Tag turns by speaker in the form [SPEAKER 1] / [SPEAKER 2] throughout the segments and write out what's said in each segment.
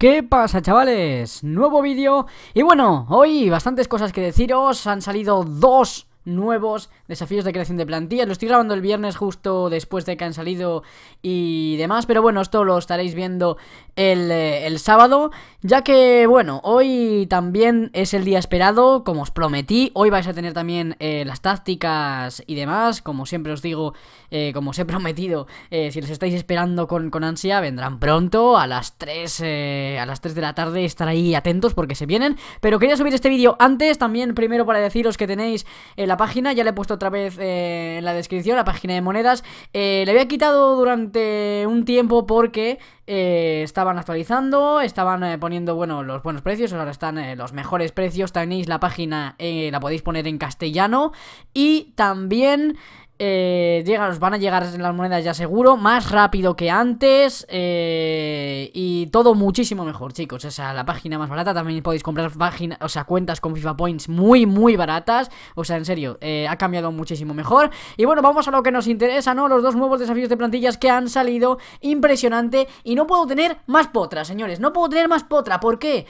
[SPEAKER 1] ¿Qué pasa chavales? Nuevo vídeo y bueno, hoy bastantes cosas que deciros, han salido dos nuevos desafíos de creación de plantillas. Lo estoy grabando el viernes justo después de que han salido y demás, pero bueno, esto lo estaréis viendo el, eh, sábado, ya que bueno, hoy también es el día esperado, como os prometí, hoy vais a tener también eh, las tácticas y demás, como siempre os digo, eh, como os he prometido, si les estáis esperando con, con, ansia, vendrán pronto, a las 3, a las 3 de la tarde, estar ahí atentos porque se vienen, pero quería subir este vídeo antes, también primero para deciros que tenéis el la página, ya le he puesto otra vez eh, en la descripción, la página de monedas. Eh, le había quitado durante un tiempo porque eh, estaban actualizando, estaban poniendo, bueno, los buenos precios, ahora están los mejores precios. Tenéis la página, la podéis poner en castellano. Y también eh, llega, van a llegar las monedas ya seguro, más rápido que antes eh, y todo muchísimo mejor, chicos. O sea, la página más barata, también podéis comprar página, o sea, cuentas con FIFA Points muy, muy baratas. O sea, en serio, eh, ha cambiado muchísimo mejor. Y bueno, vamos a lo que nos interesa, ¿no? Los dos nuevos desafíos de plantillas que han salido, impresionante. Y no puedo tener más potra, señores, no puedo tener más potra, ¿por qué?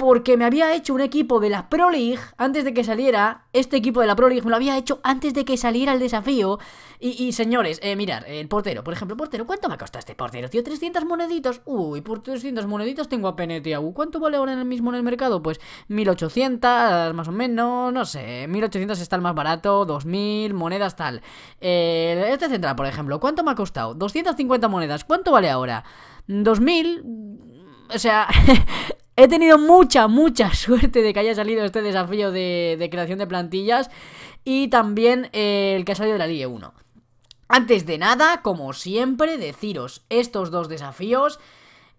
[SPEAKER 1] porque me había hecho un equipo de la Pro League antes de que saliera, este equipo de la Pro League me lo había hecho antes de que saliera el desafío. Y, señores, eh, mirar, el portero, por ejemplo, portero, ¿cuánto me ha costado este portero, tío? 300 moneditos. Uy, por 300 moneditos tengo a Penetiagu. ¿Cuánto vale ahora en el mismo en el mercado? Pues 1800, más o menos, no sé, 1800 está el más barato, 2000 monedas tal. Eh, este central, por ejemplo, ¿cuánto me ha costado? 250 monedas, ¿cuánto vale ahora? 2000... O sea, He tenido mucha, mucha suerte de que haya salido este desafío de, creación de plantillas y también eh, el que ha salido de la Ligue 1. Antes de nada, como siempre, deciros estos dos desafíos.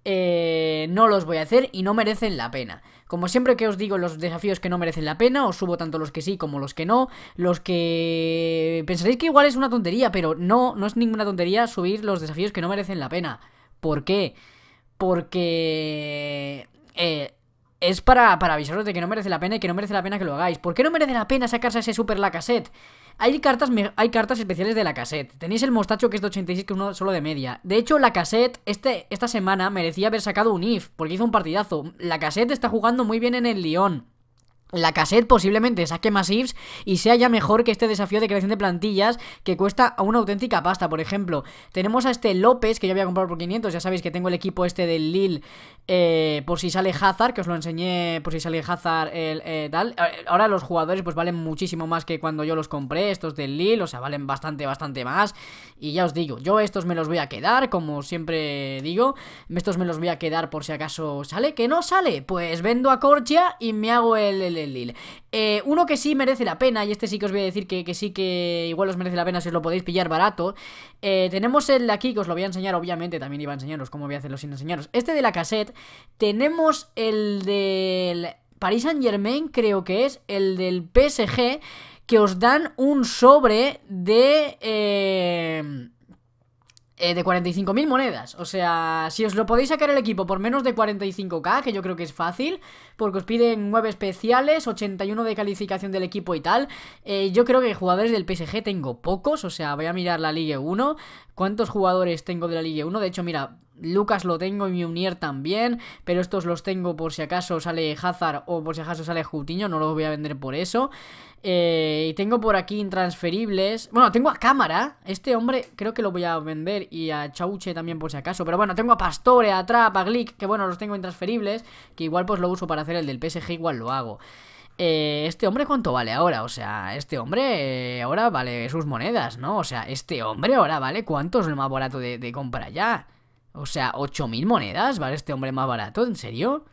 [SPEAKER 1] Eh, no los voy a hacer y no merecen la pena. Como siempre que os digo los desafíos que no merecen la pena, os subo tanto los que sí como los que no. Los que pensaréis que igual es una tontería, pero no, no es ninguna tontería subir los desafíos que no merecen la pena. ¿Por qué? Porque eh, es para, para, avisaros de que no merece la pena y que no merece la pena que lo hagáis. ¿Por qué no merece la pena sacarse ese super la cassette? Hay cartas, hay cartas especiales de la cassette. Tenéis el mostacho que es de 86, que es uno solo de media. De hecho, la cassette este, esta semana merecía haber sacado un IF, porque hizo un partidazo. La cassette está jugando muy bien en el Lyon. La cassette posiblemente saque más ifs y sea ya mejor que este desafío de creación de plantillas que cuesta una auténtica pasta, por ejemplo. Tenemos a este López que yo había comprado por 500, ya sabéis que tengo el equipo este del lil eh, por si sale Hazard, que os lo enseñé por si sale Hazard el, eh, tal. Ahora los jugadores pues valen muchísimo más que cuando yo los compré, estos del lil o sea, valen bastante, bastante más. Y ya os digo, yo estos me los voy a quedar, como siempre digo, estos me los voy a quedar por si acaso sale. ¿Que no sale? Pues vendo a Corchia y me hago el eh, uno que sí merece la pena, y este sí que os voy a decir que, sí que igual os merece la pena si os lo podéis pillar barato. Eh, tenemos el de aquí, que os lo voy a enseñar, obviamente, también iba a enseñaros cómo voy a hacerlo sin enseñaros. Este de la cassette, tenemos el del Paris Saint Germain, creo que es, el del PSG, que os dan un sobre de... Eh, eh, de 45.000 monedas. O sea, si os lo podéis sacar el equipo por menos de 45k, que yo creo que es fácil, porque os piden 9 especiales, 81 de calificación del equipo y tal, eh, yo creo que jugadores del PSG tengo pocos, o sea, voy a mirar la Liga 1, cuántos jugadores tengo de la Liga 1, de hecho, mira, Lucas lo tengo y Unier también, pero estos los tengo por si acaso sale Hazard o por si acaso sale Jutiño, no los voy a vender por eso. Eh, y tengo por aquí intransferibles. Bueno, tengo a Cámara. Este hombre creo que lo voy a vender. Y a Chauche también por si acaso. Pero bueno, tengo a Pastore, a Trap, a Glick. Que bueno, los tengo intransferibles. Que igual pues lo uso para hacer el del PSG. Igual lo hago. Eh, este hombre cuánto vale ahora, o sea, este hombre eh, ahora vale sus monedas, ¿no? O sea, este hombre ahora vale cuánto es lo más barato de, de compra ya. O sea, 8.000 monedas, ¿vale? Este hombre más barato, ¿en serio?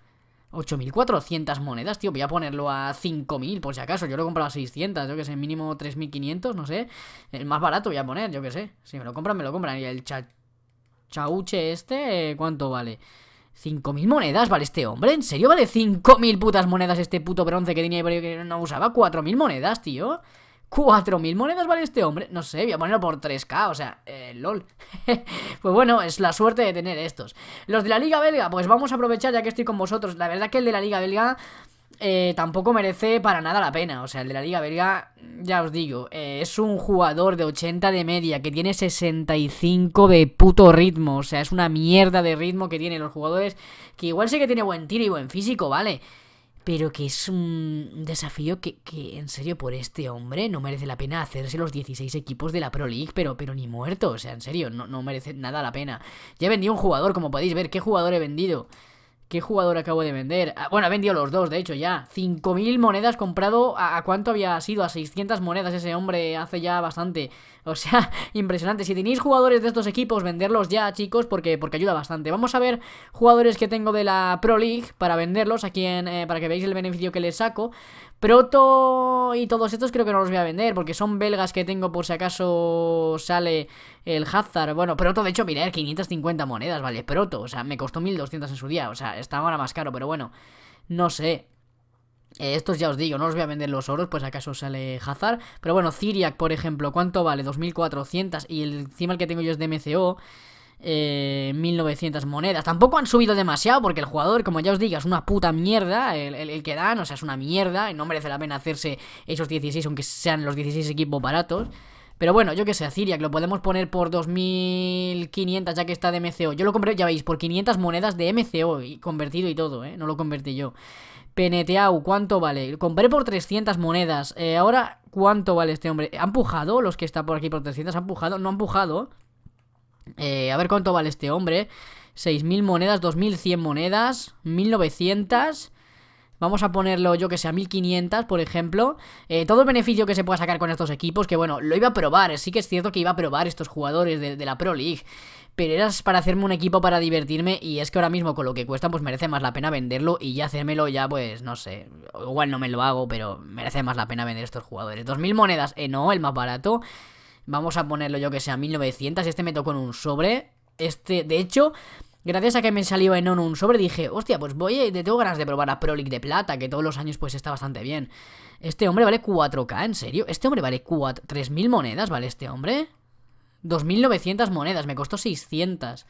[SPEAKER 1] 8.400 monedas, tío. Voy a ponerlo a 5.000, por si acaso. Yo lo he comprado a 600, yo que sé, mínimo 3.500, no sé. El más barato voy a poner, yo que sé. Si me lo compran, me lo compran. Y el chauche este, eh, ¿cuánto vale? 5.000 monedas vale este hombre, ¿en serio vale 5.000 putas monedas este puto bronce que tenía y que no usaba? 4.000 monedas, tío. ¿4.000 monedas vale este hombre? No sé, voy a ponerlo por 3K, o sea, eh, lol. pues bueno, es la suerte de tener estos. Los de la Liga Belga, pues vamos a aprovechar ya que estoy con vosotros. La verdad que el de la Liga Belga... Eh, tampoco merece para nada la pena. O sea, el de la Liga Belga, ya os digo, eh, es un jugador de 80 de media que tiene 65 de puto ritmo. O sea, es una mierda de ritmo que tienen los jugadores. Que igual sí que tiene buen tiro y buen físico, ¿vale? pero que es un desafío que, en serio, por este hombre no merece la pena hacerse los 16 equipos de la Pro League, pero, pero ni muerto, o sea, en serio, no, no merece nada la pena. Ya vendido un jugador, como podéis ver, ¿qué jugador he vendido? ¿Qué jugador acabo de vender? Ah, bueno, ha vendido los dos, de hecho, ya. 5.000 monedas comprado. ¿A cuánto había sido? A 600 monedas ese hombre hace ya bastante. O sea, impresionante. Si tenéis jugadores de estos equipos, venderlos ya, chicos, porque, porque ayuda bastante. Vamos a ver jugadores que tengo de la Pro League para venderlos aquí en, eh, para que veáis el beneficio que les saco. Proto y todos estos creo que no los voy a vender porque son belgas que tengo por si acaso sale el Hazard. Bueno, Proto de hecho, mirad, 550 eh, monedas, vale, Proto, o sea, me costó 1200 en su día, o sea, estaba ahora más caro, pero bueno, no sé. Eh, estos ya os digo, no los voy a vender los oros, pues acaso sale Hazard. Pero bueno, Ciriac, por ejemplo, ¿cuánto vale? 2400 y encima el que tengo yo es de MCO eh, 1900 monedas. Tampoco han subido demasiado porque el jugador, como ya os digo, es una puta mierda. El, que dan, o sea, es una mierda. Y no merece la pena hacerse esos 16, aunque sean los 16 equipos baratos. Pero bueno, yo que sé, Ciria, que lo podemos poner por 2500 ya que está de MCO. Yo lo compré, ya veis, por 500 monedas de MCO y convertido y todo, ¿eh? No lo convertí yo. Peneteau, ¿cuánto vale? Lo compré por 300 monedas. Eh, ahora, ¿cuánto vale este hombre? ¿Han pujado los que está por aquí por 300? ¿Han pujado? No han pujado. Eh, a ver cuánto vale este hombre. 6.000 monedas, 2.100 monedas, 1.900. Vamos a ponerlo, yo que sé, 1500, por ejemplo. Eh, todo el beneficio que se pueda sacar con estos equipos, que bueno, lo iba a probar. Sí que es cierto que iba a probar estos jugadores de, la Pro League pero era para hacerme un equipo para divertirme y es que ahora mismo con lo que cuesta pues merece más la pena venderlo y ya hacérmelo ya pues no sé, igual no me lo hago, pero merece más la pena vender estos jugadores. 2.000 monedas, eh, no, el más barato. Vamos a ponerlo yo que sea 1900. Este me tocó en un sobre. Este, de hecho, gracias a que me salió en un sobre, dije, hostia, pues voy, te tengo ganas de probar a Prolic de plata, que todos los años pues está bastante bien. Este hombre vale 4K, ¿en serio? Este hombre vale 3.000 monedas, ¿vale este hombre? 2.900 monedas, me costó 600.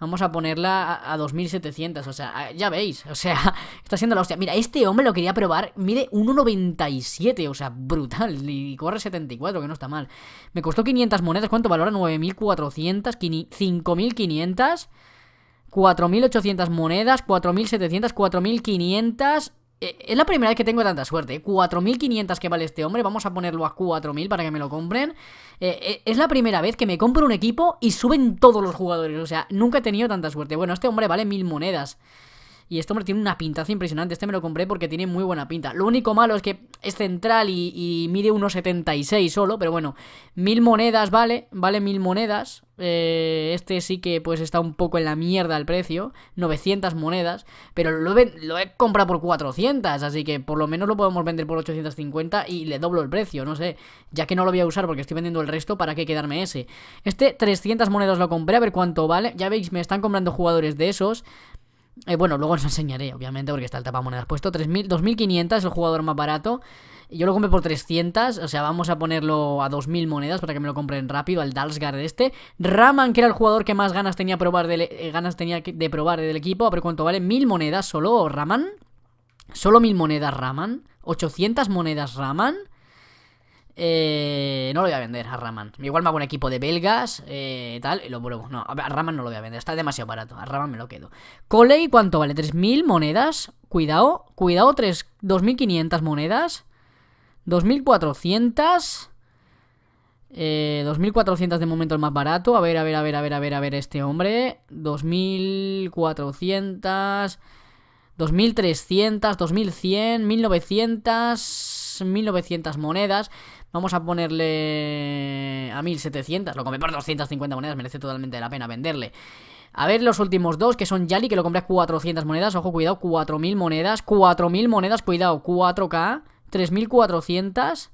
[SPEAKER 1] Vamos a ponerla a, 2700, o sea, ya veis, o sea, está siendo la hostia. Mira, este hombre lo quería probar, mide 1,97, o sea, brutal, y corre 74, que no está mal. Me costó 500 monedas, ¿cuánto valora? 9.400, 5.500, 4.800 monedas, 4.700, 4.500 eh, es la primera vez que tengo tanta suerte. 4.500 que vale este hombre. Vamos a ponerlo a 4.000 para que me lo compren. Eh, eh, es la primera vez que me compro un equipo y suben todos los jugadores. O sea, nunca he tenido tanta suerte. Bueno, este hombre vale 1.000 monedas. Y este hombre tiene una pintaza impresionante. Este me lo compré porque tiene muy buena pinta. Lo único malo es que es central y, y mide 1,76 solo, pero bueno, mil monedas vale, vale mil monedas. Eh, este sí que pues está un poco en la mierda el precio, 900 monedas, pero lo lo he comprado por 400, así que por lo menos lo podemos vender por 850 y le doblo el precio, no sé, ya que no lo voy a usar porque estoy vendiendo el resto, ¿para qué quedarme ese? Este 300 monedas lo compré, a ver cuánto vale, ya veis, me están comprando jugadores de esos, eh, bueno, luego os enseñaré, obviamente, porque está el monedas puesto. 2.500 es el jugador más barato. Yo lo compré por 300, o sea, vamos a ponerlo a 2.000 monedas para que me lo compren rápido, al de este. Raman, que era el jugador que más ganas tenía, probar eh, ganas tenía de probar del equipo, a ver cuánto vale. 1.000 monedas solo, Raman. Solo 1.000 monedas, Raman. 800 monedas, Raman. Eh, no lo voy a vender a Raman. Igual me hago un equipo de belgas, eh, tal, y lo vuelvo. No, a Raman no lo voy a vender, está demasiado barato. A Raman me lo quedo. Coley, ¿cuánto vale? 3.000 monedas. Cuidado, cuidado, 2.500 monedas. 2.400. 2.400 eh, de momento el más barato. A ver, a ver, a ver, a ver, a ver, a ver, este hombre. 2.400. 2.300, 2.100, 1.900, 1.900 monedas. Vamos a ponerle eh, a 1700. Lo compré por 250 monedas, merece totalmente la pena venderle. A ver los últimos dos, que son Yali, que lo compré a 400 monedas. Ojo, cuidado, 4000 monedas. 4000 monedas, cuidado, 4K. 3400.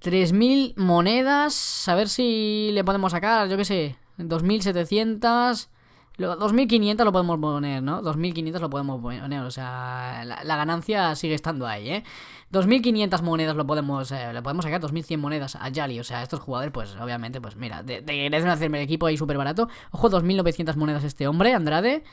[SPEAKER 1] 3000 monedas. A ver si le podemos sacar, yo qué sé, 2700. 2.500 lo podemos poner, ¿no? 2.500 lo podemos poner, o sea, la, ganancia sigue estando ahí, ¿eh? 2.500 monedas lo podemos, eh, podemos sacar 2.100 monedas a Yali, o sea, estos jugadores, pues obviamente, pues mira, de, de, hacerme el equipo ahí súper barato. Ojo, 2.900 monedas este hombre, Andrade.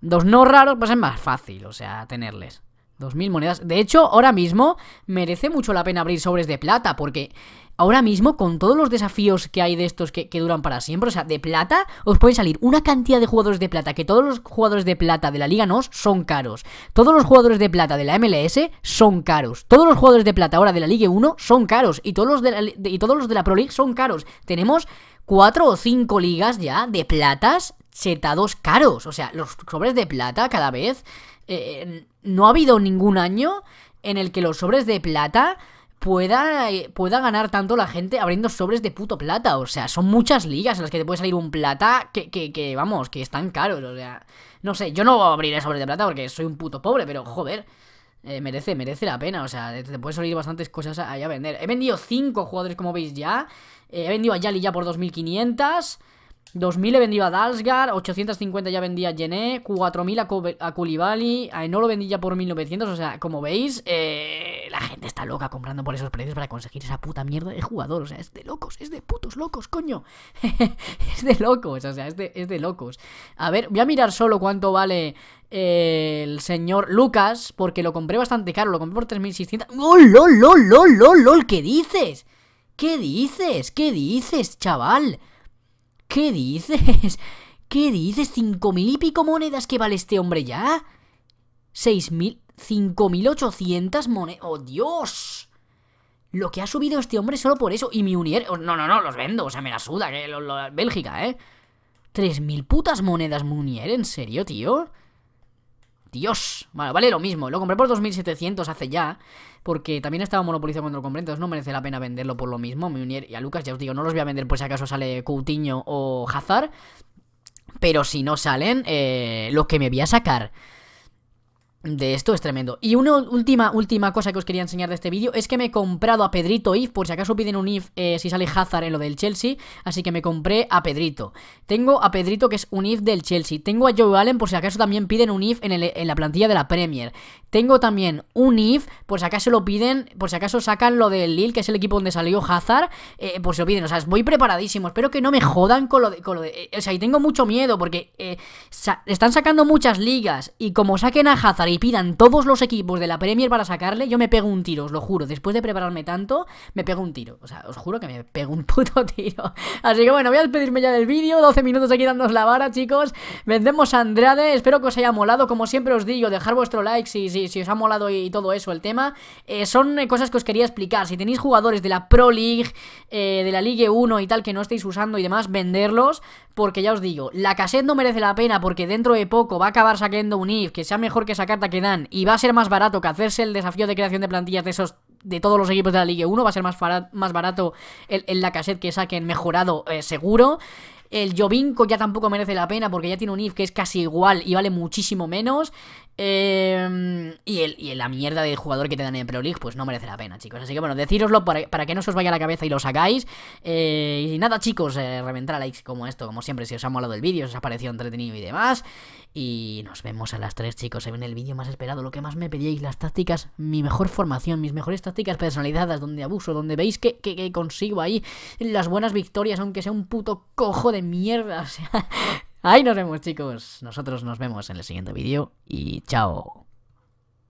[SPEAKER 1] Dos no raros, pues es más fácil, o sea, tenerles. 2.000 monedas. De hecho, ahora mismo merece mucho la pena abrir sobres de plata, porque ahora mismo, con todos los desafíos que hay de estos que, duran para siempre, o sea, de plata, os pueden salir una cantidad de jugadores de plata, que todos los jugadores de plata de la Liga No son caros. Todos los jugadores de plata de la MLS son caros. Todos los jugadores de plata ahora de la Liga 1 son caros. Y todos los de la, y todos los de la Pro League son caros. Tenemos cuatro o cinco ligas ya de platas Setados caros. O sea, los sobres de plata cada vez. Eh, no ha habido ningún año en el que los sobres de plata pueda, eh, pueda ganar tanto la gente abriendo sobres de puto plata. O sea, son muchas ligas en las que te puede salir un plata que, que, vamos, que están caros. O sea, no sé, yo no abriré sobres de plata porque soy un puto pobre, pero joder. Eh, merece, merece la pena, o sea, te, puedes salir bastantes cosas ahí a, vender. He vendido 5 jugadores, como veis ya. he vendido a Yali ya por 2500. 2000 he vendido a Dalsgar, 850 ya vendía a Gené, 4000 a, Kulibali, a lo vendí ya por 1900, o sea, como veis, eh, la gente está loca comprando por esos precios para conseguir esa puta mierda de jugador, o sea, es de locos, es de putos locos, coño, es de locos, o sea, es de, es de locos. A ver, voy a mirar solo cuánto vale eh, el señor Lucas, porque lo compré bastante caro, lo compré por 3600. ¡Oh, lol, lol, lol, lol, lol! ¿Qué dices? ¿Qué dices? ¿Qué dices, chaval? ¿Qué dices? ¿Qué dices? ¿Cinco mil y pico monedas que vale este hombre ya? ¿Seis mil? ¿Cinco mil ochocientas monedas? ¡Oh, Dios! Lo que ha subido este hombre solo por eso. Y mi unier... Oh, no, no, no, los vendo. O sea, me la suda. que Bélgica, ¿eh? Tres mil putas monedas Munier. ¿En serio, tío? Dios. Bueno, vale lo mismo. Lo compré por 2.700 hace ya porque también estaba monopolizado cuando el compré, entonces no merece la pena venderlo por lo mismo. unir y a Lucas, ya os digo, no los voy a vender por si acaso sale Coutinho o Hazard. Pero si no salen, eh, lo que me voy a sacar de esto es tremendo. Y una última, última cosa que os quería enseñar de este vídeo es que me he comprado a Pedrito If, por si acaso piden un If eh, si sale Hazard en lo del Chelsea, así que me compré a Pedrito. Tengo a Pedrito que es un If del Chelsea, tengo a Joe Allen por si acaso también piden un If en, en la plantilla de la Premier, tengo también un If por si acaso lo piden, por si acaso sacan lo del Lille, que es el equipo donde salió Hazard, eh, por si lo piden, o sea, voy preparadísimo, espero que no me jodan con lo de... lo de eh, o sea, y tengo mucho miedo porque están sacando muchas ligas y como saquen a Hazard, y pidan todos los equipos de la Premier para sacarle, yo me pego un tiro, os lo juro. Después de prepararme tanto, me pego un tiro. O sea, os juro que me pego un puto tiro. Así que bueno, voy a despedirme ya del vídeo. 12 minutos aquí dándonos la vara, chicos. Vendemos a Andrade. Espero que os haya molado. Como siempre os digo, dejar vuestro like si, si, os ha molado y, todo eso el tema. Eh, son eh, cosas que os quería explicar. Si tenéis jugadores de la Pro League, eh, de la Ligue 1 y tal que no estáis usando y demás, venderlos. Porque ya os digo, la cassette no merece la pena porque dentro de poco va a acabar sacando un IF que sea mejor que sacar que dan y va a ser más barato que hacerse el desafío de creación de plantillas de esos de todos los equipos de la Liga 1, va a ser más, más barato el, la cassette que saquen mejorado eh, seguro. El Jovinko ya tampoco merece la pena porque ya tiene un IF que es casi igual y vale muchísimo menos. Em, y, el, la mierda del jugador que te dan en Pro League, pues no merece la pena, chicos. Así que bueno, deciroslo para, que no se os vaya a la cabeza y lo sacáis. Eh, y nada, chicos, eh, reventar likes como esto, como siempre, si os ha molado el vídeo, os ha parecido entretenido y demás. Y nos vemos a las 3, chicos. Se ven el vídeo más esperado, lo que más me pedíais, las tácticas, mi mejor formación, mis mejores tácticas personalizadas, donde abuso, donde veis que, que consigo ahí las buenas victorias, aunque sea un puto cojo de mierda. O sea, Ahí nos vemos chicos, nosotros nos vemos en el siguiente vídeo y chao.